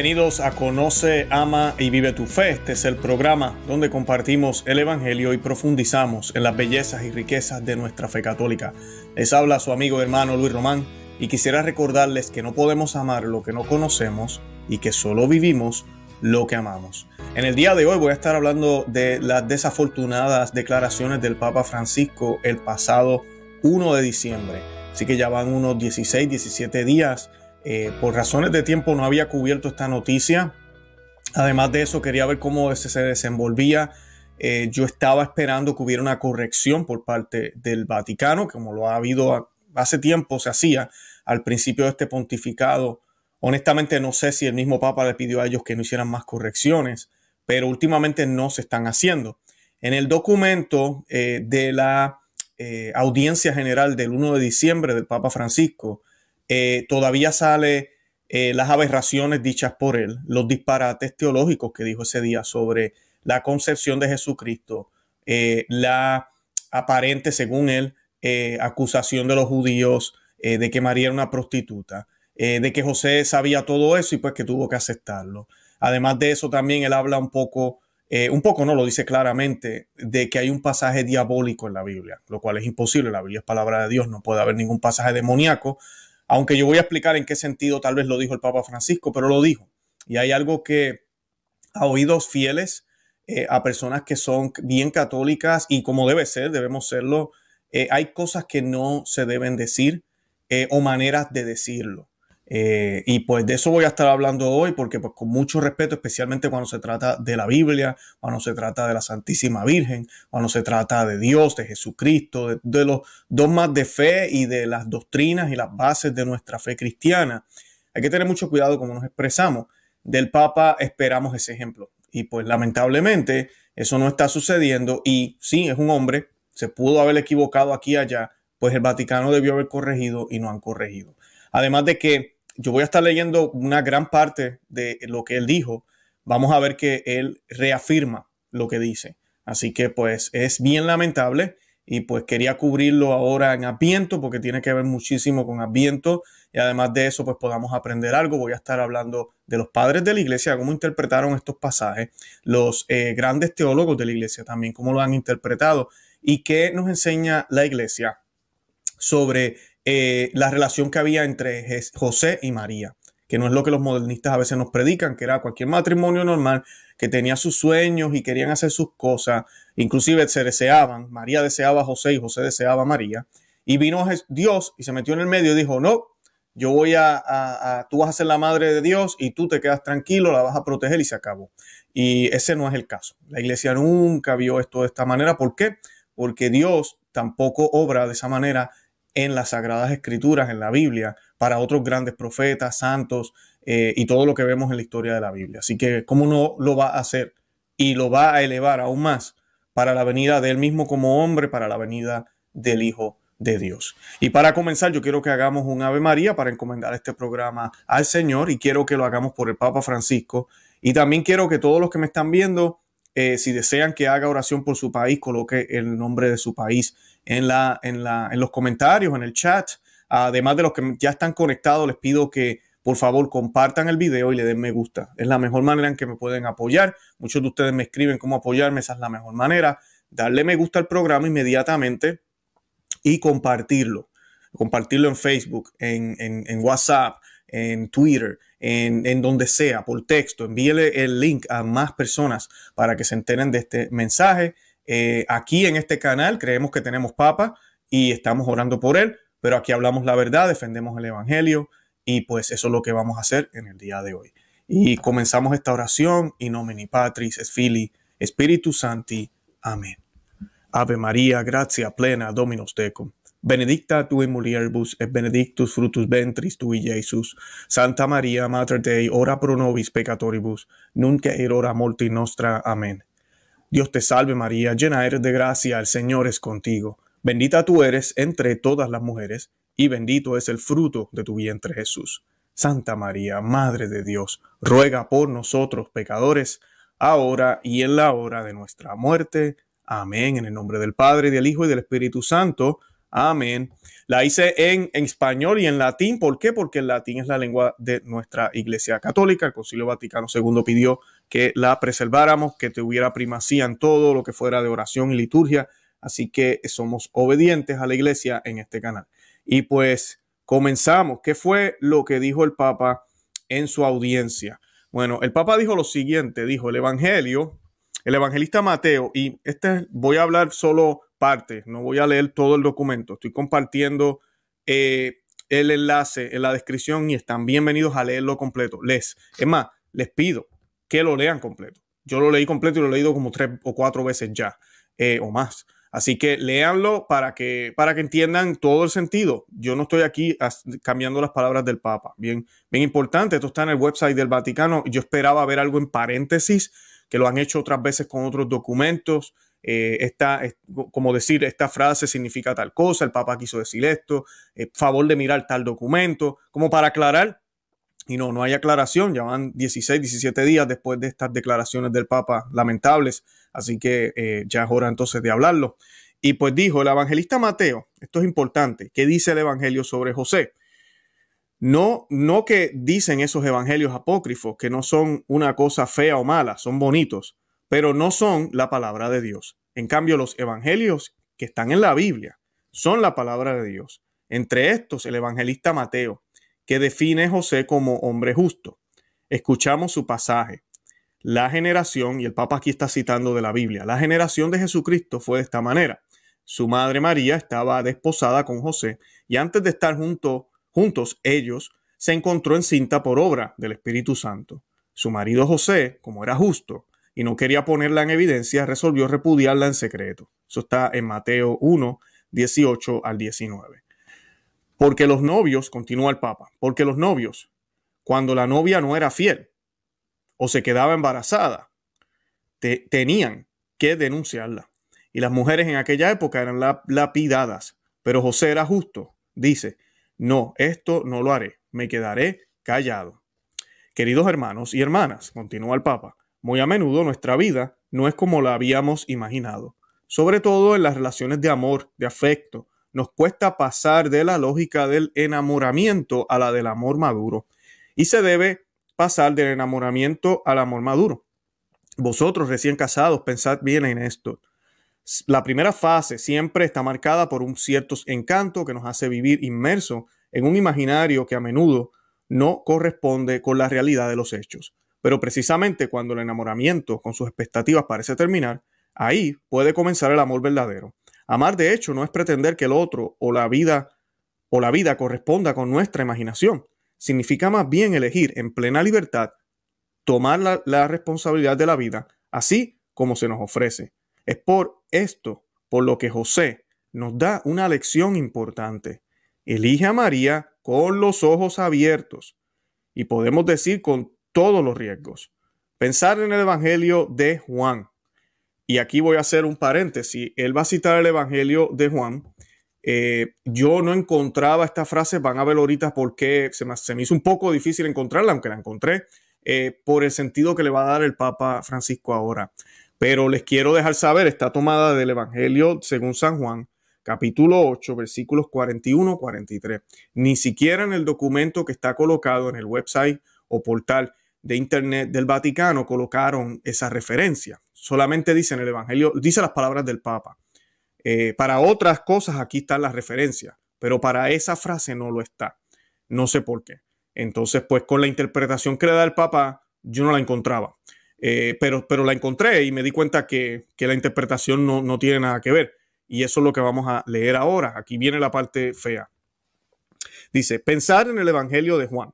Bienvenidos a Conoce, Ama y Vive tu Fe. Este es el programa donde compartimos el Evangelio y profundizamos en las bellezas y riquezas de nuestra fe católica. Les habla su amigo hermano Luis Román y quisiera recordarles que no podemos amar lo que no conocemos y que solo vivimos lo que amamos. En el día de hoy voy a estar hablando de las desafortunadas declaraciones del Papa Francisco el pasado 1 de diciembre. Así que ya van unos 16, 17 días eh, por razones de tiempo no había cubierto esta noticia. Además de eso, quería ver cómo se, se desenvolvía. Eh, yo estaba esperando que hubiera una corrección por parte del Vaticano, como lo ha habido hace tiempo, se hacía al principio de este pontificado. Honestamente no sé si el mismo Papa le pidió a ellos que no hicieran más correcciones, pero últimamente no se están haciendo. En el documento eh, de la audiencia general del 1 de diciembre del Papa Francisco, eh, todavía sale eh, las aberraciones dichas por él, los disparates teológicos que dijo ese día sobre la concepción de Jesucristo, eh, la aparente, según él, acusación de los judíos de que María era una prostituta, de que José sabía todo eso y pues que tuvo que aceptarlo. Además de eso, también él habla un poco, un poco no lo dice claramente, de que hay un pasaje diabólico en la Biblia, lo cual es imposible. La Biblia es palabra de Dios, no puede haber ningún pasaje demoníaco, aunque yo voy a explicar en qué sentido tal vez lo dijo el Papa Francisco, pero lo dijo. Y hay algo que a oídos fieles, eh, a personas que son bien católicas y como debe ser, debemos serlo, eh, hay cosas que no se deben decir eh, o maneras de decirlo. Eh, y pues de eso voy a estar hablando hoy, porque pues con mucho respeto, especialmente cuando se trata de la Biblia, cuando se trata de la Santísima Virgen, cuando se trata de Dios, de Jesucristo, de, de los dogmas de fe y de las doctrinas y las bases de nuestra fe cristiana, hay que tener mucho cuidado como nos expresamos. Del Papa esperamos ese ejemplo. Y pues lamentablemente eso no está sucediendo y sí, es un hombre, se pudo haber equivocado aquí y allá, pues el Vaticano debió haber corregido y no han corregido. Además de que yo voy a estar leyendo una gran parte de lo que él dijo. Vamos a ver que él reafirma lo que dice. Así que pues es bien lamentable y pues quería cubrirlo ahora en Adviento porque tiene que ver muchísimo con Adviento y además de eso pues podamos aprender algo. Voy a estar hablando de los padres de la iglesia, cómo interpretaron estos pasajes, los eh, grandes teólogos de la iglesia también, cómo lo han interpretado y qué nos enseña la iglesia sobre eh, la relación que había entre José y María, que no es lo que los modernistas a veces nos predican, que era cualquier matrimonio normal que tenía sus sueños y querían hacer sus cosas, inclusive se deseaban, María deseaba a José y José deseaba a María, y vino Dios y se metió en el medio y dijo, no, yo voy a, a, tú vas a ser la madre de Dios y tú te quedas tranquilo, la vas a proteger y se acabó. Y ese no es el caso. La iglesia nunca vio esto de esta manera. ¿Por qué? Porque Dios tampoco obra de esa manera en las Sagradas Escrituras, en la Biblia, para otros grandes profetas, santos eh, y todo lo que vemos en la historia de la Biblia. Así que, ¿cómo no lo va a hacer? Y lo va a elevar aún más para la venida de él mismo como hombre, para la venida del Hijo de Dios. Y para comenzar, yo quiero que hagamos un Ave María para encomendar este programa al Señor y quiero que lo hagamos por el Papa Francisco. Y también quiero que todos los que me están viendo, eh, si desean que haga oración por su país, coloque el nombre de su país en, en los comentarios, en el chat. Además de los que ya están conectados, les pido que por favor compartan el video y le den me gusta. Es la mejor manera en que me pueden apoyar. Muchos de ustedes me escriben cómo apoyarme, esa es la mejor manera. Darle me gusta al programa inmediatamente y compartirlo. Compartirlo en Facebook, en, en, WhatsApp, en Twitter, en, en, donde sea, por texto. Envíele el link a más personas para que se enteren de este mensaje eh, aquí en este canal creemos que tenemos papa y estamos orando por él, pero aquí hablamos la verdad, defendemos el Evangelio y pues eso es lo que vamos a hacer en el día de hoy. Y comenzamos esta oración in nomine Patris, es Fili, Espíritu Santi. Amén. Ave María, gracia plena, Dominus tecum. Benedicta tu in mulieribus et benedictus frutus ventris tui, Jesus. Santa María, Mater Dei, ora pro nobis peccatoribus, nunca et hora multi nostra. Amén. Dios te salve María, llena eres de gracia, el Señor es contigo. Bendita tú eres entre todas las mujeres, y bendito es el fruto de tu vientre Jesús. Santa María, Madre de Dios, ruega por nosotros pecadores, ahora y en la hora de nuestra muerte. Amén. En el nombre del Padre, del Hijo y del Espíritu Santo. Amén. La hice en, español y en latín. ¿Por qué? Porque el latín es la lengua de nuestra Iglesia Católica. El Concilio Vaticano II pidió que la preserváramos, que tuviera primacía en todo lo que fuera de oración y liturgia. Así que somos obedientes a la iglesia en este canal. Y pues comenzamos. ¿Qué fue lo que dijo el Papa en su audiencia? Bueno, el Papa dijo lo siguiente, dijo el Evangelio, el evangelista Mateo, y este voy a hablar solo parte, no voy a leer todo el documento, estoy compartiendo eh, el enlace en la descripción y están bienvenidos a leerlo completo. Les, es más, les pido que lo lean completo. Yo lo leí completo y lo he leído como tres o cuatro veces ya, eh, o más. Así que leanlo para que, para que entiendan todo el sentido. Yo no estoy aquí cambiando las palabras del Papa. Bien, bien importante, esto está en el website del Vaticano. Yo esperaba ver algo en paréntesis, que lo han hecho otras veces con otros documentos. Eh, como decir, esta frase significa tal cosa, el Papa quiso decir esto, eh, favor de mirar tal documento, como para aclarar y no, no hay aclaración, ya van 16, 17 días después de estas declaraciones del Papa lamentables, así que eh, ya es hora entonces de hablarlo. Y pues dijo el evangelista Mateo, esto es importante, ¿qué dice el Evangelio sobre José? No, no que dicen esos evangelios apócrifos, que no son una cosa fea o mala, son bonitos, pero no son la palabra de Dios. En cambio, los evangelios que están en la Biblia son la palabra de Dios. Entre estos, el evangelista Mateo, que define José como hombre justo. Escuchamos su pasaje. La generación, y el Papa aquí está citando de la Biblia, la generación de Jesucristo fue de esta manera. Su madre María estaba desposada con José y antes de estar juntos ellos, se encontró encinta por obra del Espíritu Santo. Su marido José, como era justo y no quería ponerla en evidencia, resolvió repudiarla en secreto. Eso está en Mateo 1, 18 al 19. Porque los novios, continúa el Papa, porque los novios, cuando la novia no era fiel o se quedaba embarazada, te, tenían que denunciarla. Y las mujeres en aquella época eran lapidadas. Pero José era justo. Dice, no, esto no lo haré, me quedaré callado. Queridos hermanos y hermanas, continúa el Papa, muy a menudo nuestra vida no es como la habíamos imaginado, sobre todo en las relaciones de amor, de afecto, nos cuesta pasar de la lógica del enamoramiento a la del amor maduro. Y se debe pasar del enamoramiento al amor maduro. Vosotros recién casados, pensad bien en esto. La primera fase siempre está marcada por un cierto encanto que nos hace vivir inmerso en un imaginario que a menudo no corresponde con la realidad de los hechos. Pero precisamente cuando el enamoramiento con sus expectativas parece terminar, ahí puede comenzar el amor verdadero. Amar, de hecho, no es pretender que el otro o la vida o la vida corresponda con nuestra imaginación. Significa más bien elegir en plena libertad tomar la, la responsabilidad de la vida así como se nos ofrece. Es por esto por lo que José nos da una lección importante. Elige a María con los ojos abiertos y podemos decir con todos los riesgos. Pensar en el Evangelio de Juan, y aquí voy a hacer un paréntesis, él va a citar el Evangelio de Juan. Eh, yo no encontraba esta frase, van a ver ahorita por qué, se me, hizo un poco difícil encontrarla, aunque la encontré, eh, por el sentido que le va a dar el Papa Francisco ahora. Pero les quiero dejar saber, está tomada del Evangelio según San Juan, capítulo 8, versículos 41-43. Ni siquiera en el documento que está colocado en el website o portal de Internet del Vaticano colocaron esa referencia solamente dice en el Evangelio, dice las palabras del Papa. Eh, para otras cosas aquí están las referencias, pero para esa frase no lo está. No sé por qué. Entonces, pues con la interpretación que le da el Papa, yo no la encontraba. Eh, pero, pero la encontré y me di cuenta que, la interpretación no, no tiene nada que ver. Y eso es lo que vamos a leer ahora. Aquí viene la parte fea. Dice, pensar en el Evangelio de Juan.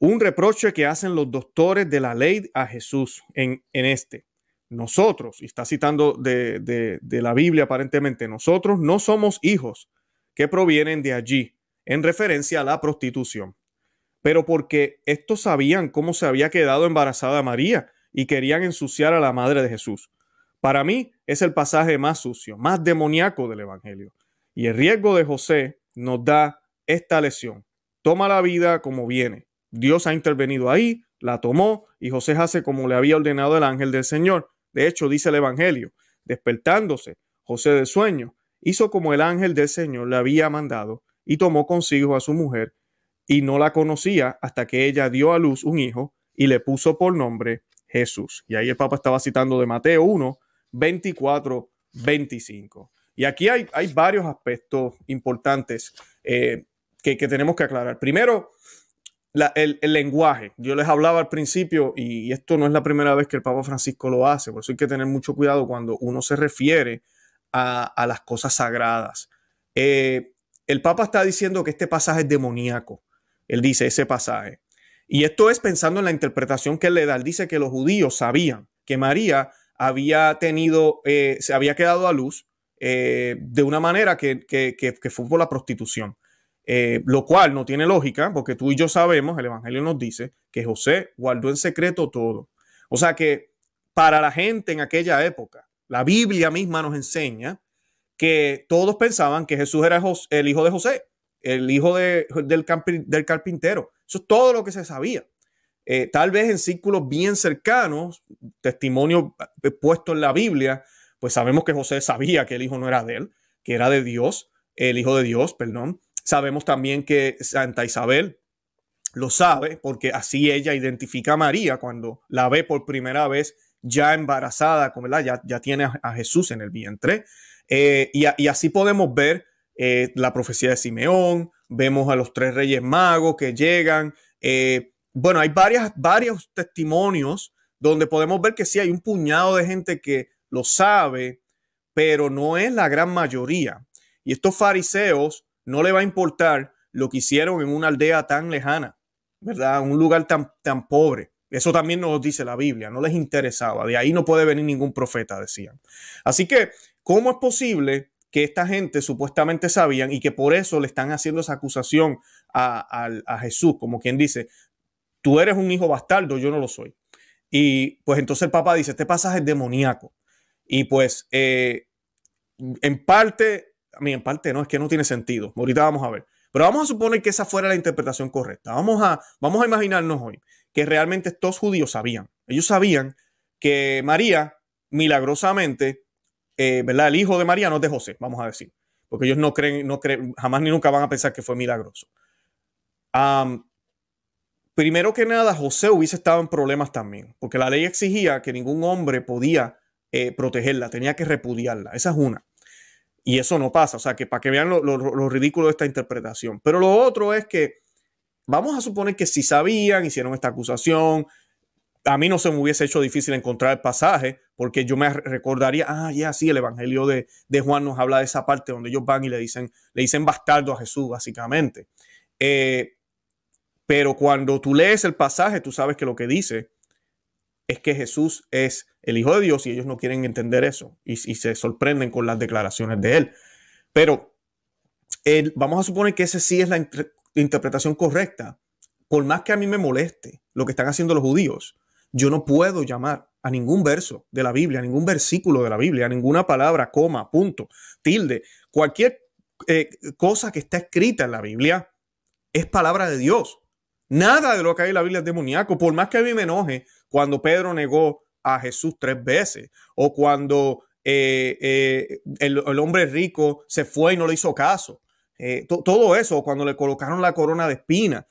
Un reproche que hacen los doctores de la ley a Jesús en, en este nosotros, y está citando de, de, de la Biblia aparentemente, nosotros no somos hijos que provienen de allí, en referencia a la prostitución. Pero porque estos sabían cómo se había quedado embarazada María y querían ensuciar a la madre de Jesús. Para mí es el pasaje más sucio, más demoníaco del Evangelio. Y el riesgo de José nos da esta lección. Toma la vida como viene. Dios ha intervenido ahí, la tomó y José hace como le había ordenado el ángel del Señor. De hecho, dice el Evangelio, despertándose, José de sueño, hizo como el ángel del Señor le había mandado y tomó consigo a su mujer y no la conocía hasta que ella dio a luz un hijo y le puso por nombre Jesús. Y ahí el Papa estaba citando de Mateo 1, 24, 25. Y aquí hay, varios aspectos importantes eh, que tenemos que aclarar. Primero, el, lenguaje. Yo les hablaba al principio, y, esto no es la primera vez que el Papa Francisco lo hace, por eso hay que tener mucho cuidado cuando uno se refiere a, las cosas sagradas. Eh, el Papa está diciendo que este pasaje es demoníaco. Él dice ese pasaje. Y esto es pensando en la interpretación que él le da. Él dice que los judíos sabían que María había tenido, eh, se había quedado a luz eh, de una manera que fue por la prostitución. Eh, lo cual no tiene lógica porque tú y yo sabemos, el Evangelio nos dice que José guardó en secreto todo. O sea que para la gente en aquella época, la Biblia misma nos enseña que todos pensaban que Jesús era el hijo de José, el hijo del, carpintero. Eso es todo lo que se sabía. Eh, tal vez en círculos bien cercanos, testimonio eh, puesto en la Biblia, pues sabemos que José sabía que el hijo no era de él, que era de Dios, el hijo de Dios, perdón. Sabemos también que Santa Isabel lo sabe porque así ella identifica a María cuando la ve por primera vez ya embarazada, Ya, ya tiene a, Jesús en el vientre. Eh, y, así podemos ver eh, la profecía de Simeón, vemos a los tres reyes magos que llegan. Eh, bueno, hay varias, varios testimonios donde podemos ver que sí hay un puñado de gente que lo sabe, pero no es la gran mayoría. Y estos fariseos no le va a importar lo que hicieron en una aldea tan lejana, ¿verdad? Un lugar tan, tan pobre. Eso también nos dice la Biblia, no les interesaba. De ahí no puede venir ningún profeta, decían. Así que, ¿cómo es posible que esta gente supuestamente sabían y que por eso le están haciendo esa acusación a, a Jesús, como quien dice, tú eres un hijo bastardo, yo no lo soy? Y pues entonces el Papa dice, este pasaje es demoníaco. Y pues eh, en parte en parte no, es que no tiene sentido. Ahorita vamos a ver. Pero vamos a suponer que esa fuera la interpretación correcta. Vamos a, vamos a imaginarnos hoy que realmente estos judíos sabían. Ellos sabían que María, milagrosamente, eh, ¿verdad? El hijo de María no es de José, vamos a decir. Porque ellos no creen, no creen, jamás ni nunca van a pensar que fue milagroso. primero que nada, José hubiese estado en problemas también, porque la ley exigía que ningún hombre podía eh, protegerla, tenía que repudiarla. Esa es una. Y eso no pasa, o sea, que para que vean lo, ridículo de esta interpretación. Pero lo otro es que vamos a suponer que si sabían, hicieron esta acusación, a mí no se me hubiese hecho difícil encontrar el pasaje, porque yo me recordaría, ah, ya sí, el Evangelio de, Juan nos habla de esa parte donde ellos van y le dicen, le dicen bastardo a Jesús, básicamente. Eh, pero cuando tú lees el pasaje, tú sabes que lo que dice es que Jesús es el Hijo de Dios y ellos no quieren entender eso y, se sorprenden con las declaraciones de él. Pero vamos a suponer que esa sí es la interpretación correcta. Por más que a mí me moleste lo que están haciendo los judíos, yo no puedo llamar a ningún verso de la Biblia, a ningún versículo de la Biblia, a ninguna palabra, coma, punto, tilde, cualquier eh, cosa que está escrita en la Biblia es palabra de Dios. Nada de lo que hay en la Biblia es demoníaco. Por más que a mí me enoje cuando Pedro negó a Jesús tres veces o cuando eh, eh, el, hombre rico se fue y no le hizo caso. Eh, todo eso, cuando le colocaron la corona de espina,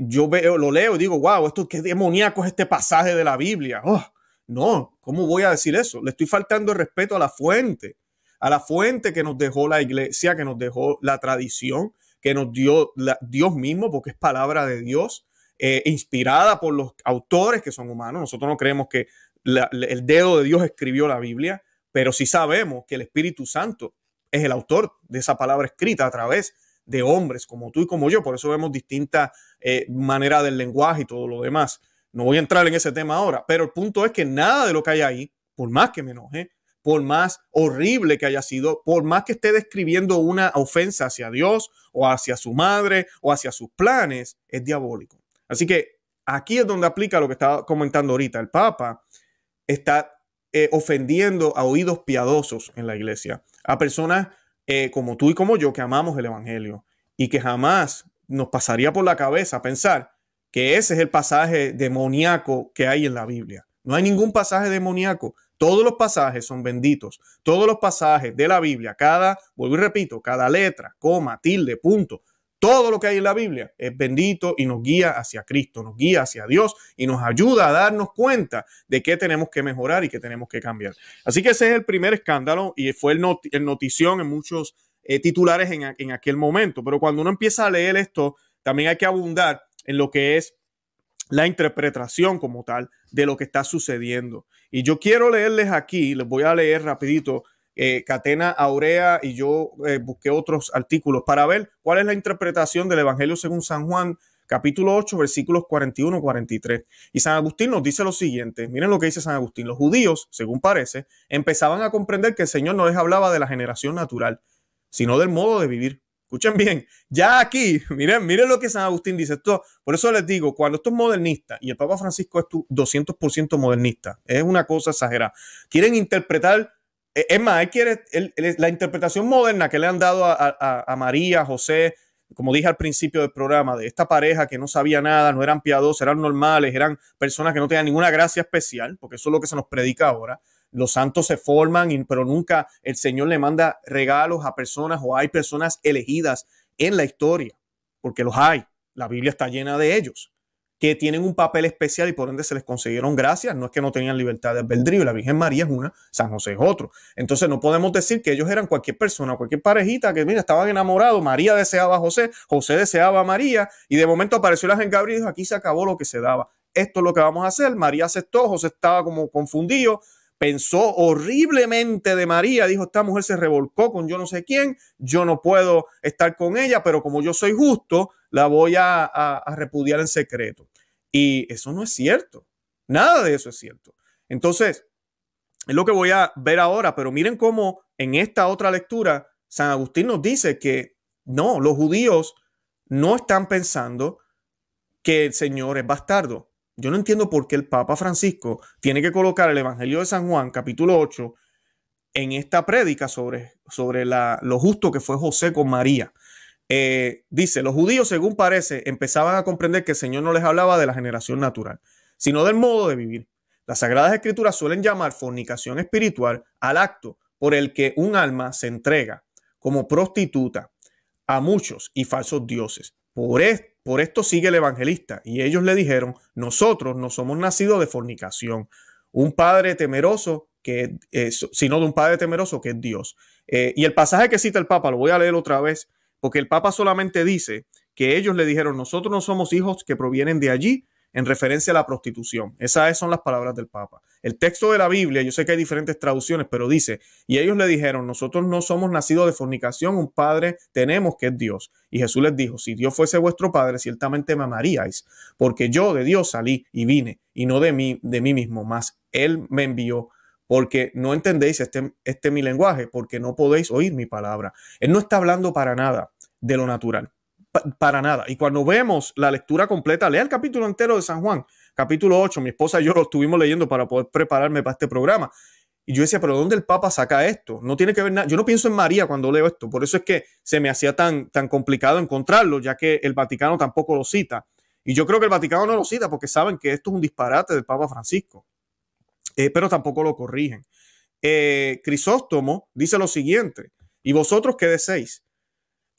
yo veo, lo leo y digo, wow, esto qué demoníaco es este pasaje de la Biblia. Oh, no, ¿cómo voy a decir eso? Le estoy faltando el respeto a la fuente, a la fuente que nos dejó la iglesia, que nos dejó la tradición, que nos dio Dios mismo, porque es palabra de Dios, eh, inspirada por los autores que son humanos. Nosotros no creemos que el dedo de Dios escribió la Biblia, pero sí sabemos que el Espíritu Santo es el autor de esa palabra escrita a través de hombres como tú y como yo. Por eso vemos distintas eh, maneras del lenguaje y todo lo demás. No voy a entrar en ese tema ahora, pero el punto es que nada de lo que hay ahí, por más que me enoje, por más horrible que haya sido, por más que esté describiendo una ofensa hacia Dios o hacia su madre o hacia sus planes, es diabólico. Así que aquí es donde aplica lo que estaba comentando ahorita. El Papa está eh, ofendiendo a oídos piadosos en la iglesia, a personas eh, como tú y como yo que amamos el Evangelio y que jamás nos pasaría por la cabeza pensar que ese es el pasaje demoníaco que hay en la Biblia. No hay ningún pasaje demoníaco. Todos los pasajes son benditos. Todos los pasajes de la Biblia, cada, vuelvo y repito, cada letra, coma, tilde, punto, todo lo que hay en la Biblia es bendito y nos guía hacia Cristo, nos guía hacia Dios y nos ayuda a darnos cuenta de qué tenemos que mejorar y qué tenemos que cambiar. Así que ese es el primer escándalo y fue el, notición en muchos eh, titulares en, en aquel momento. Pero cuando uno empieza a leer esto, también hay que abundar en lo que es la interpretación como tal de lo que está sucediendo. Y yo quiero leerles aquí, les voy a leer rapidito, eh, Catena Aurea y yo eh, busqué otros artículos para ver cuál es la interpretación del Evangelio según San Juan, capítulo 8, versículos 41 43. Y San Agustín nos dice lo siguiente, miren lo que dice San Agustín, los judíos, según parece, empezaban a comprender que el Señor no les hablaba de la generación natural, sino del modo de vivir Escuchen bien, ya aquí, miren, miren lo que San Agustín dice. por eso les digo, cuando esto es modernista, y el Papa Francisco es tu 200% modernista, es una cosa exagerada. Quieren interpretar, e, es más, quiere la interpretación moderna que le han dado a, a, a María, José, como dije al principio del programa, de esta pareja que no sabía nada, no eran piadosos, eran normales, eran personas que no tenían ninguna gracia especial, porque eso es lo que se nos predica ahora los santos se forman, pero nunca el Señor le manda regalos a personas o hay personas elegidas en la historia, porque los hay. La Biblia está llena de ellos, que tienen un papel especial y por ende se les consiguieron gracias. No es que no tenían libertad de albedrío. La Virgen María es una, San José es otro. Entonces no podemos decir que ellos eran cualquier persona, cualquier parejita que, mira, estaban enamorados. María deseaba a José, José deseaba a María y de momento apareció la gente. Gabriel y dijo, aquí se acabó lo que se daba. Esto es lo que vamos a hacer. María aceptó, José estaba como confundido, pensó horriblemente de María, dijo, esta mujer se revolcó con yo no sé quién, yo no puedo estar con ella, pero como yo soy justo, la voy a, a, repudiar en secreto. Y eso no es cierto, nada de eso es cierto. Entonces, es lo que voy a ver ahora, pero miren cómo en esta otra lectura San Agustín nos dice que no, los judíos no están pensando que el Señor es bastardo. Yo no entiendo por qué el Papa Francisco tiene que colocar el Evangelio de San Juan, capítulo 8, en esta prédica sobre, sobre la, lo justo que fue José con María. Eh, dice, los judíos, según parece, empezaban a comprender que el Señor no les hablaba de la generación natural, sino del modo de vivir. Las Sagradas Escrituras suelen llamar fornicación espiritual al acto por el que un alma se entrega como prostituta a muchos y falsos dioses. Por esto, por esto sigue el evangelista. Y ellos le dijeron, nosotros no somos nacidos de fornicación. Un padre temeroso que eh, sino de un padre temeroso que es Dios. Eh, y el pasaje que cita el Papa, lo voy a leer otra vez, porque el Papa solamente dice que ellos le dijeron, nosotros no somos hijos que provienen de allí, en referencia a la prostitución. Esas son las palabras del Papa. El texto de la Biblia, yo sé que hay diferentes traducciones, pero dice, y ellos le dijeron, nosotros no somos nacidos de fornicación, un padre tenemos que es Dios. Y Jesús les dijo, si Dios fuese vuestro padre, ciertamente me amaríais, porque yo de Dios salí y vine, y no de mí, de mí mismo, más Él me envió, porque no entendéis este, este mi lenguaje, porque no podéis oír mi palabra. Él no está hablando para nada de lo natural para nada. Y cuando vemos la lectura completa, lea el capítulo entero de San Juan, capítulo 8, mi esposa y yo lo estuvimos leyendo para poder prepararme para este programa. Y yo decía, pero ¿dónde el Papa saca esto? No tiene que ver nada. Yo no pienso en María cuando leo esto. Por eso es que se me hacía tan, tan complicado encontrarlo, ya que el Vaticano tampoco lo cita. Y yo creo que el Vaticano no lo cita porque saben que esto es un disparate del Papa Francisco. Eh, pero tampoco lo corrigen. Eh, Crisóstomo dice lo siguiente: ¿Y vosotros qué deseis?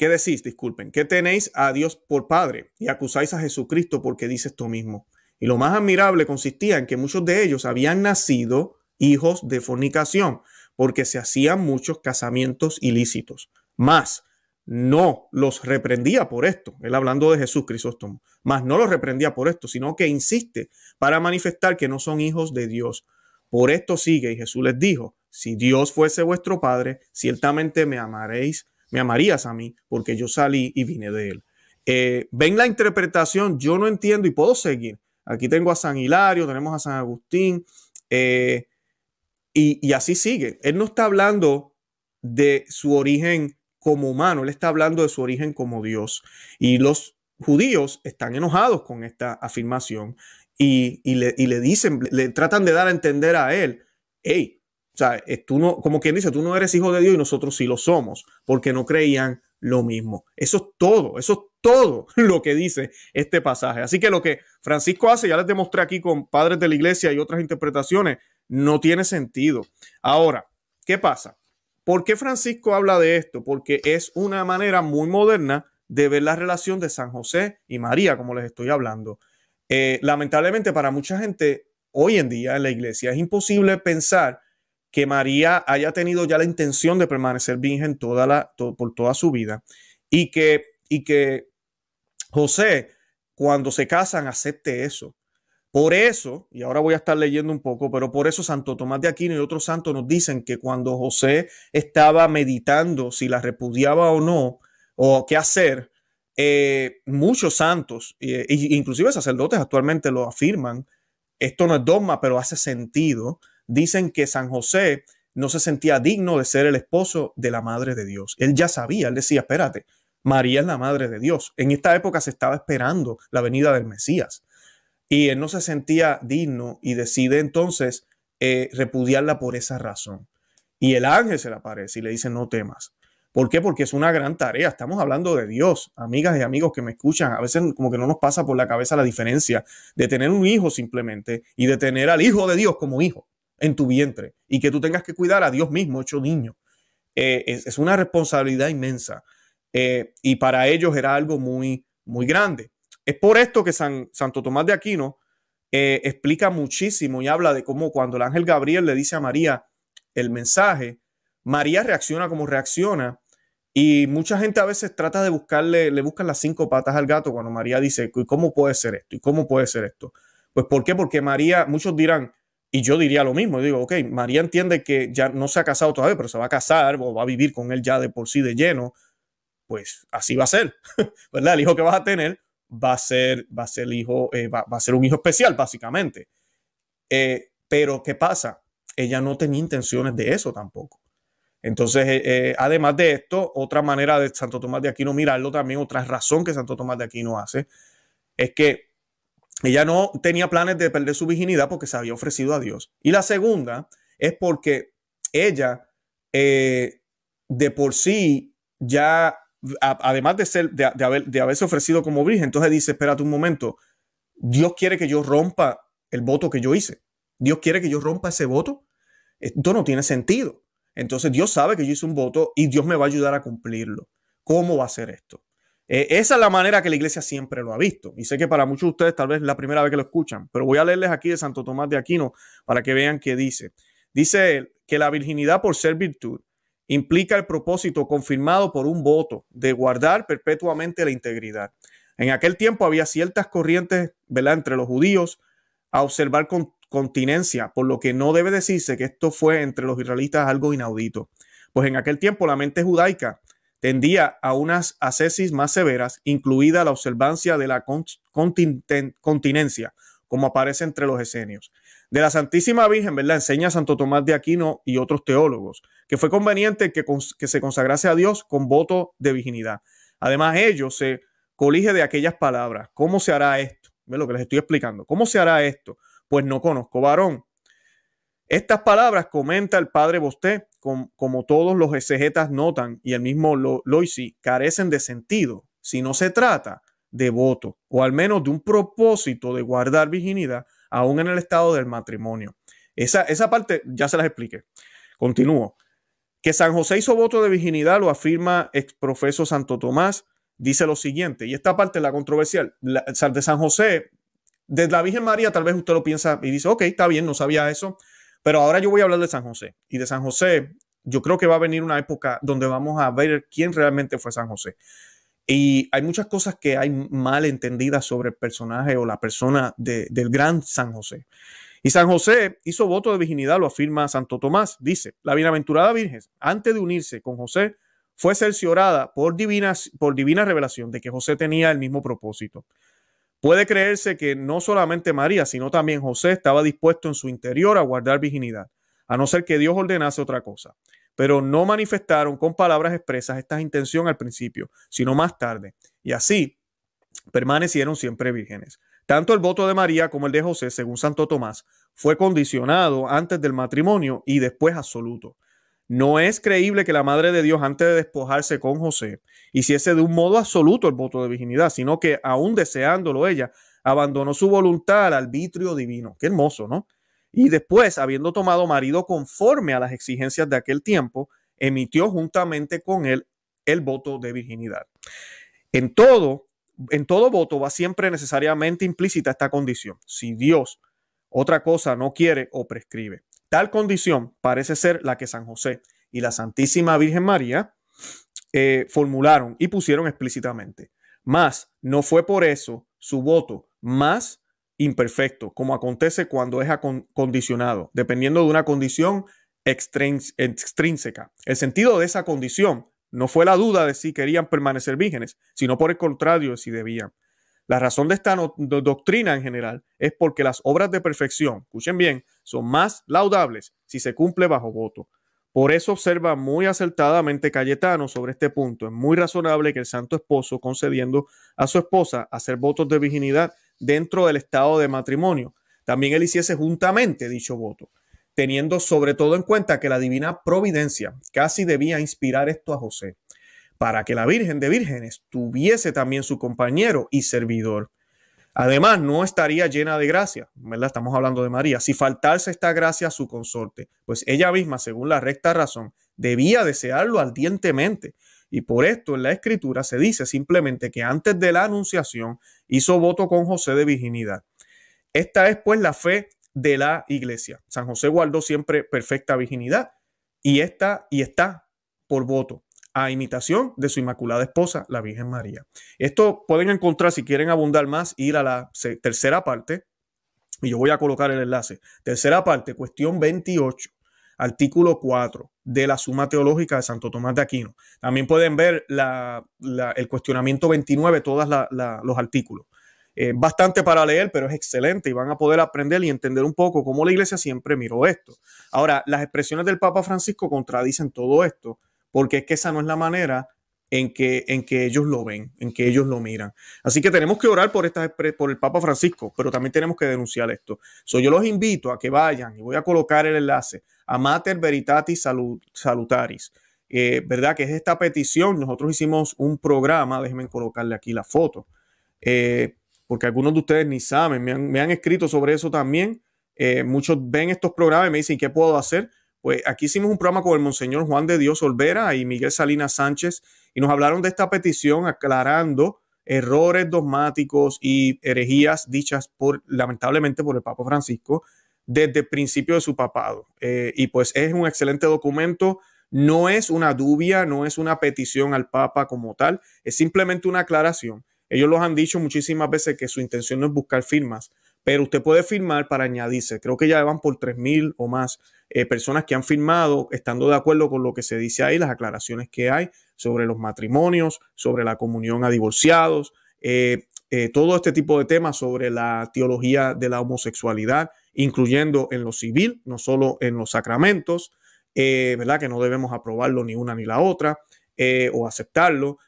¿Qué decís? Disculpen. ¿Qué tenéis a Dios por Padre y acusáis a Jesucristo porque dices tú mismo? Y lo más admirable consistía en que muchos de ellos habían nacido hijos de fornicación, porque se hacían muchos casamientos ilícitos. Más, no los reprendía por esto, él hablando de Jesús Crisóstomo, más no los reprendía por esto, sino que insiste para manifestar que no son hijos de Dios. Por esto sigue, y Jesús les dijo, si Dios fuese vuestro Padre, ciertamente me amaréis me amarías a mí porque yo salí y vine de él. Eh, ven la interpretación, yo no entiendo y puedo seguir. Aquí tengo a San Hilario, tenemos a San Agustín, eh, y, así sigue. Él no está hablando de su origen como humano, él está hablando de su origen como Dios. Y los judíos están enojados con esta afirmación y, le, y, le, dicen, le tratan de dar a entender a él, hey, o sea, tú no, como quien dice, tú no eres hijo de Dios y nosotros sí lo somos, porque no creían lo mismo. Eso es todo, eso es todo lo que dice este pasaje. Así que lo que Francisco hace, ya les demostré aquí con padres de la iglesia y otras interpretaciones, no tiene sentido. Ahora, ¿qué pasa? ¿Por qué Francisco habla de esto? Porque es una manera muy moderna de ver la relación de San José y María, como les estoy hablando. Eh, lamentablemente para mucha gente hoy en día en la iglesia es imposible pensar que María haya tenido ya la intención de permanecer virgen toda la, por toda su vida y que, y que José, cuando se casan, acepte eso. Por eso, y ahora voy a estar leyendo un poco, pero por eso Santo Tomás de Aquino y otros santos nos dicen que cuando José estaba meditando si la repudiaba o no, o qué hacer, eh, muchos santos, e inclusive sacerdotes actualmente lo afirman, esto no es dogma, pero hace sentido, dicen que San José no se sentía digno de ser el esposo de la Madre de Dios. Él ya sabía, él decía, espérate, María es la Madre de Dios. En esta época se estaba esperando la venida del Mesías y él no se sentía digno y decide entonces eh, repudiarla por esa razón. Y el ángel se le aparece y le dice, no temas. ¿Por qué? Porque es una gran tarea. Estamos hablando de Dios, amigas y amigos que me escuchan. A veces como que no nos pasa por la cabeza la diferencia de tener un hijo simplemente y de tener al Hijo de Dios como hijo en tu vientre y que tú tengas que cuidar a Dios mismo hecho niño. Eh, es, una responsabilidad inmensa eh, y para ellos era algo muy, muy grande. Es por esto que San, Santo Tomás de Aquino eh, explica muchísimo y habla de cómo cuando el ángel Gabriel le dice a María el mensaje, María reacciona como reacciona y mucha gente a veces trata de buscarle, le buscan las cinco patas al gato cuando María dice, ¿cómo puede ser esto? ¿Y cómo puede ser esto? Pues ¿por qué? Porque María, muchos dirán, y yo diría lo mismo, digo, ok, María entiende que ya no se ha casado todavía, pero se va a casar o va a vivir con él ya de por sí de lleno, pues así va a ser, ¿verdad? El hijo que vas a tener va a ser, va a ser, el hijo, eh, va, a ser un hijo especial, básicamente. Eh, pero, ¿qué pasa? Ella no tenía intenciones de eso tampoco. Entonces, eh, además de esto, otra manera de Santo Tomás de Aquino mirarlo también, otra razón que Santo Tomás de Aquino hace, es que ella no tenía planes de perder su virginidad porque se había ofrecido a Dios. Y la segunda es porque ella eh, de por sí ya, además de, ser, de, haber, de haberse ofrecido como virgen, entonces dice, espérate un momento, Dios quiere que yo rompa el voto que yo hice. Dios quiere que yo rompa ese voto. Esto no tiene sentido. Entonces Dios sabe que yo hice un voto y Dios me va a ayudar a cumplirlo. ¿Cómo va a ser esto? Eh, esa es la manera que la iglesia siempre lo ha visto. Y sé que para muchos de ustedes tal vez es la primera vez que lo escuchan, pero voy a leerles aquí de Santo Tomás de Aquino para que vean qué dice. Dice que la virginidad por ser virtud implica el propósito confirmado por un voto de guardar perpetuamente la integridad. En aquel tiempo había ciertas corrientes ¿verdad? entre los judíos a observar con continencia, por lo que no debe decirse que esto fue entre los israelitas algo inaudito, pues en aquel tiempo la mente judaica tendía a unas ascesis más severas, incluida la observancia de la continencia, como aparece entre los esenios. De la Santísima Virgen, ¿verdad? Enseña Santo Tomás de Aquino y otros teólogos que fue conveniente que, se consagrase a Dios con voto de virginidad. Además, ellos se colige de aquellas palabras. ¿Cómo se hará esto? Ve lo que les estoy explicando? ¿Cómo se hará esto? Pues no conozco varón. Estas palabras comenta el padre Bosté, como todos los exegetas notan y el mismo Lo, carecen de sentido si no se trata de voto o al menos de un propósito de guardar virginidad aún en el estado del matrimonio. Esa, esa parte ya se las expliqué. Continúo. Que San José hizo voto de virginidad lo afirma profesor Santo Tomás. Dice lo siguiente, y esta parte es la controversial. La, de San José, de la Virgen María, tal vez usted lo piensa y dice, ok, está bien, no sabía eso. Pero ahora yo voy a hablar de San José. Y de San José, yo creo que va a venir una época donde vamos a ver quién realmente fue San José. Y hay muchas cosas que hay mal entendidas sobre el personaje o la persona del gran San José. Y San José hizo voto de virginidad, lo afirma Santo Tomás. Dice, la bienaventurada Virgen, antes de unirse con José, fue cerciorada por divina, por divina revelación de que José tenía el mismo propósito. Puede creerse que no solamente María, sino también José estaba dispuesto en su interior a guardar virginidad, a no ser que Dios ordenase otra cosa. Pero no manifestaron con palabras expresas esta intención al principio, sino más tarde. Y así permanecieron siempre vírgenes. Tanto el voto de María como el de José, según Santo Tomás, fue condicionado antes del matrimonio y después absoluto. No es creíble que la Madre de Dios, antes de despojarse con José, hiciese de un modo absoluto el voto de virginidad, sino que aún deseándolo ella, abandonó su voluntad al arbitrio divino. Qué hermoso, ¿no? Y después, habiendo tomado marido conforme a las exigencias de aquel tiempo, emitió juntamente con él el voto de virginidad. En todo, en todo voto va siempre necesariamente implícita esta condición. Si Dios otra cosa no quiere o prescribe. Tal condición parece ser la que San José y la Santísima Virgen María eh, formularon y pusieron explícitamente. Mas no fue por eso su voto más imperfecto, como acontece cuando es condicionado, dependiendo de una condición extrínseca. El sentido de esa condición no fue la duda de si querían permanecer vírgenes, sino por el contrario si debían. La razón de esta doctrina en general es porque las obras de perfección, escuchen bien, son más laudables si se cumple bajo voto. Por eso observa muy acertadamente Cayetano sobre este punto. Es muy razonable que el Santo Esposo, concediendo a su esposa hacer votos de virginidad dentro del estado de matrimonio, también él hiciese juntamente dicho voto, teniendo sobre todo en cuenta que la divina providencia casi debía inspirar esto a José para que la Virgen de Vírgenes tuviese también su compañero y servidor. Además, no estaría llena de gracia, ¿verdad? Estamos hablando de María. Si faltase esta gracia a su consorte, pues ella misma, según la recta razón, debía desearlo ardientemente. Y por esto en la escritura se dice simplemente que antes de la anunciación hizo voto con José de virginidad. Esta es pues la fe de la iglesia. San José guardó siempre perfecta virginidad y está y está por voto a imitación de su inmaculada esposa, la Virgen María. Esto pueden encontrar, si quieren abundar más, ir a la tercera parte, y yo voy a colocar el enlace. Tercera parte, cuestión 28, artículo 4 de la Suma Teológica de Santo Tomás de Aquino. También pueden ver la, el cuestionamiento 29, todos los artículos. Eh, bastante para leer, pero es excelente y van a poder aprender y entender un poco cómo la iglesia siempre miró esto. Ahora, las expresiones del Papa Francisco contradicen todo esto porque es que esa no es la manera en que, en que ellos lo ven, en que ellos lo miran. Así que tenemos que orar por, esta, por el Papa Francisco, pero también tenemos que denunciar esto. So, yo los invito a que vayan y voy a colocar el enlace a Mater Veritatis Salutaris, eh, ¿verdad? Que es esta petición. Nosotros hicimos un programa, déjenme colocarle aquí la foto, eh, porque algunos de ustedes ni saben, me han, escrito sobre eso también. Eh, muchos ven estos programas y me dicen, ¿qué puedo hacer? pues aquí hicimos un programa con el Monseñor Juan de Dios Olvera y Miguel Salinas Sánchez y nos hablaron de esta petición aclarando errores dogmáticos y herejías dichas por, lamentablemente, por el Papa Francisco desde el principio de su papado. Eh, y pues es un excelente documento, no es una dubia, no es una petición al Papa como tal, es simplemente una aclaración. Ellos los han dicho muchísimas veces que su intención no es buscar firmas, pero usted puede firmar para añadirse. Creo que ya van por 3.000 o más eh, personas que han firmado, estando de acuerdo con lo que se dice ahí, las aclaraciones que hay sobre los matrimonios, sobre la comunión a divorciados, eh, eh, todo este tipo de temas sobre la teología de la homosexualidad, incluyendo en lo civil, no solo en los sacramentos, ¿verdad? Que no debemos aprobarlo ni una ni la otra o aceptarlo.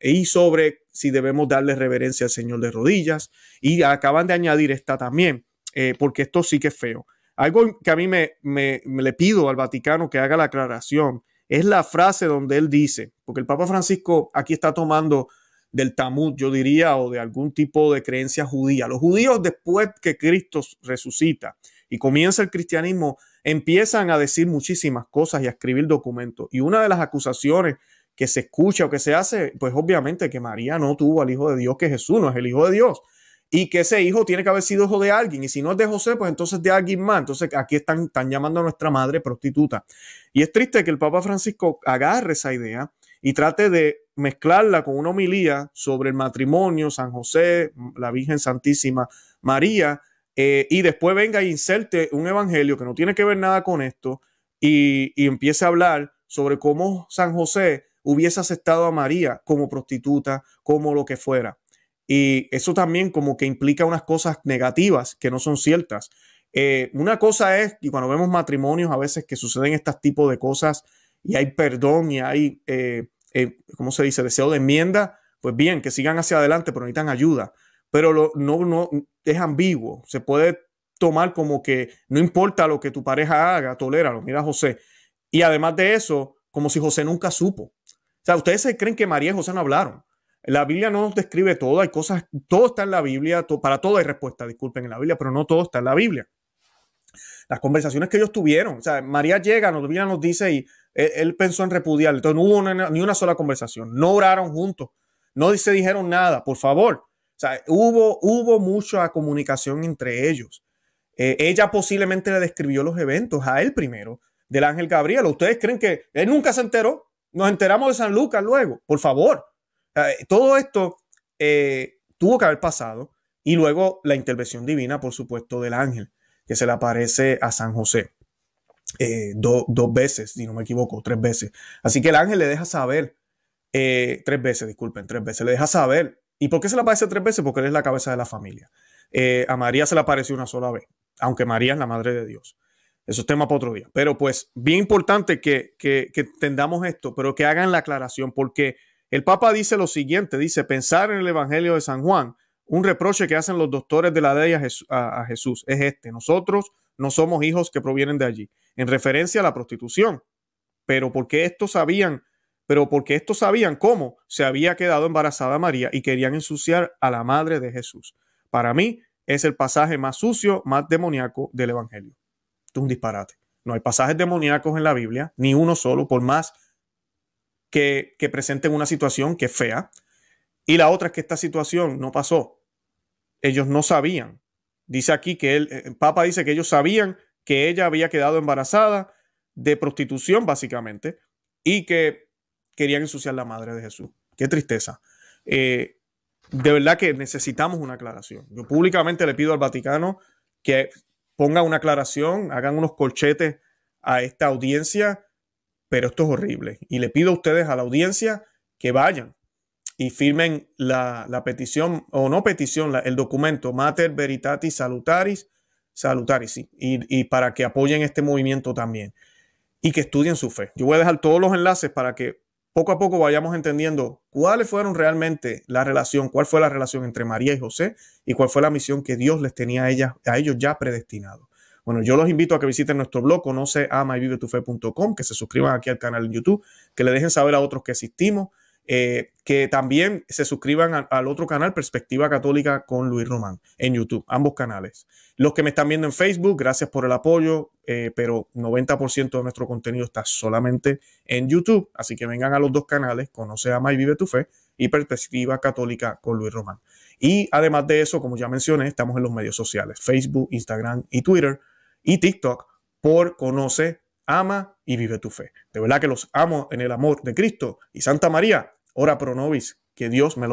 y sobre si debemos darle reverencia al Señor de rodillas. Y acaban de añadir esta también, eh, porque esto sí que es feo. Algo que a mí me, le pido al Vaticano que haga la aclaración es la frase donde él dice, porque el Papa Francisco aquí está tomando del Talmud, yo diría, o de algún tipo de creencia judía. Los judíos después que Cristo resucita y comienza el cristianismo, empiezan a decir muchísimas cosas y a escribir documentos. Y una de las acusaciones que se escucha o que se hace, pues obviamente que María no tuvo al Hijo de Dios, que Jesús no es el Hijo de Dios. Y que ese hijo tiene que haber sido hijo de alguien. Y si no es de José, pues entonces de alguien más. Entonces aquí están, están llamando a nuestra madre prostituta. Y es triste que el Papa Francisco agarre esa idea y trate de mezclarla con una homilía sobre el matrimonio, San José, la Virgen Santísima, María, eh, y después venga e inserte un evangelio que no tiene que ver nada con esto y, y empiece a hablar sobre cómo San José hubiese aceptado a María como prostituta, como lo que fuera. Y eso también como que implica unas cosas negativas que no son ciertas. Eh, una cosa es, y cuando vemos matrimonios a veces que suceden estos tipos de cosas y hay perdón y hay, eh, eh, ¿cómo se dice?, deseo de enmienda, pues bien, que sigan hacia adelante, pero necesitan ayuda. Pero lo, no, no, es ambiguo, se puede tomar como que no importa lo que tu pareja haga, toléralo, mira José. Y además de eso, como si José nunca supo. O sea, ustedes creen que María y José no hablaron. La Biblia no nos describe todo, hay cosas, todo está en la Biblia, para todo hay respuesta, disculpen, en la Biblia, pero no todo está en la Biblia. Las conversaciones que ellos tuvieron, o sea, María llega, nos, Biblia nos dice y él, pensó en repudiar, entonces no hubo ni una sola conversación, no oraron juntos, no se dijeron nada, por favor. O sea, hubo, hubo mucha comunicación entre ellos. Eh, ella posiblemente le describió los eventos a él primero, del ángel Gabriel. ¿Ustedes creen que él nunca se enteró? Nos enteramos de San Lucas luego, por favor. Eh, todo esto eh, tuvo que haber pasado y luego la intervención divina, por supuesto, del ángel que se le aparece a San José. Eh, dos veces, si no me equivoco, tres veces. Así que el ángel le deja saber, tres veces, disculpen, tres veces, le deja saber. ¿Y por qué se le aparece tres veces? Porque él es la cabeza de la familia. a María se le apareció una sola vez, aunque María es la madre de Dios. Eso es tema para otro día. Pero pues, bien importante que, que, que entendamos esto, pero que hagan la aclaración, porque el Papa dice lo siguiente, dice, pensar en el Evangelio de San Juan, un reproche que hacen los doctores de la ley a Jesús es este, nosotros no somos hijos que provienen de allí, en referencia a la prostitución. Pero porque estos sabían, pero porque estos sabían cómo se había quedado embarazada María y querían ensuciar a la madre de Jesús. Para mí es el pasaje más sucio, más demoníaco del Evangelio. Esto un disparate. No hay pasajes demoníacos en la Biblia, ni uno solo, por más que, presenten una situación que es fea. Y la otra es que esta situación no pasó. Ellos no sabían. Dice aquí que el eh, Papa dice que ellos sabían que ella había quedado embarazada de prostitución, básicamente, y que querían ensuciar la madre de Jesús. Qué tristeza. Eh, de verdad que necesitamos una aclaración. Yo públicamente le pido al Vaticano que pongan una aclaración, hagan unos corchetes a esta audiencia, pero esto es horrible. Y le pido a ustedes, a la audiencia, que vayan y firmen la, petición, o no petición, el documento Mater Veritatis Salutaris, Salutaris, y, y para que apoyen este movimiento también y que estudien su fe. Yo voy a dejar todos los enlaces para que poco a poco vayamos entendiendo cuáles fueron realmente la relación, cuál fue la relación entre María y José y cuál fue la misión que Dios les tenía a, ellas, a ellos ya predestinado. Bueno, yo los invito a que visiten nuestro blog, conoce ama y que se suscriban aquí al canal en YouTube, que le dejen saber a otros que existimos, eh, que también se suscriban al otro canal, Perspectiva Católica con Luis Román, en YouTube, ambos canales. Los que me están viendo en Facebook, gracias por el apoyo, eh, pero 90% de nuestro contenido está solamente en YouTube, así que vengan a los dos canales, conoce Ama y Vive tu Fe y Perspectiva Católica con Luis Román. Y además de eso, como ya mencioné, estamos en los medios sociales, Facebook, Instagram y Twitter y TikTok por Conoce, Ama y Vive tu Fe. De verdad que los amo en el amor de Cristo y Santa María Ora pro nobis, que Dios me lo